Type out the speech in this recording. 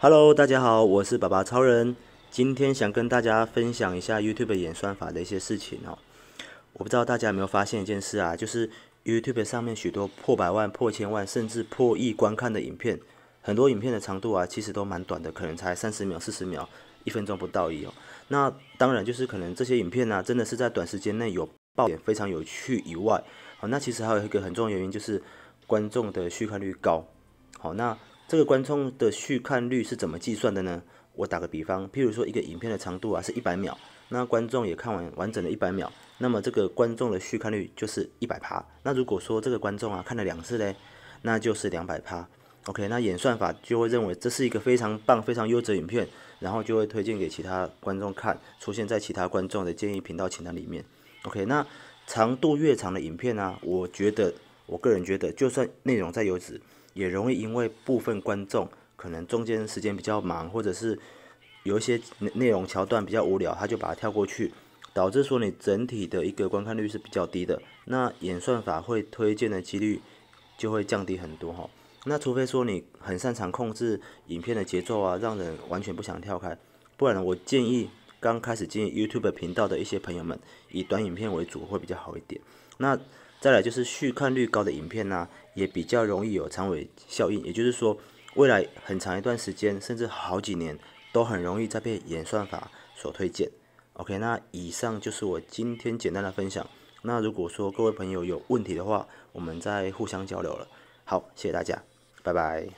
Hello，大家好，我是爸爸超人。今天想跟大家分享一下 YouTube 演算法的一些事情哦。我不知道大家有没有发现一件事啊，就是 YouTube 上面许多破百万、破千万甚至破亿观看的影片，很多影片的长度啊，其实都蛮短的，可能才三十秒、四十秒、一分钟不到一哦。那当然就是可能这些影片呢，真的是在短时间内有爆点非常有趣以外，好，那其实还有一个很重要原因就是观众的续看率高。好，那这个观众的续看率是怎么计算的呢？我打个比方，譬如说一个影片的长度啊是一百秒，那观众也看完完整的一百秒，那么这个观众的续看率就是一百趴。那如果说这个观众啊看了两次嘞，那就是两百趴。OK，那演算法就会认为这是一个非常棒、非常优质影片，然后就会推荐给其他观众看，出现在其他观众的建议频道清单里面。OK，那长度越长的影片呢，我觉得我个人觉得，就算内容再优质。也容易因为部分观众可能中间时间比较忙，或者是有一些内容桥段比较无聊，他就把它跳过去，导致说你整体的一个观看率是比较低的，那演算法会推荐的几率就会降低很多哈。那除非说你很擅长控制影片的节奏啊，让人完全不想跳开，不然我建议刚开始进 YouTube 频道的一些朋友们，以短影片为主会比较好一点。那再来就是续看率高的影片呢，也比较容易有长尾效应，也就是说，未来很长一段时间，甚至好几年，都很容易在被演算法所推荐。OK，那以上就是我今天简单的分享。那如果说各位朋友有问题的话，我们再互相交流了。好，谢谢大家，拜拜。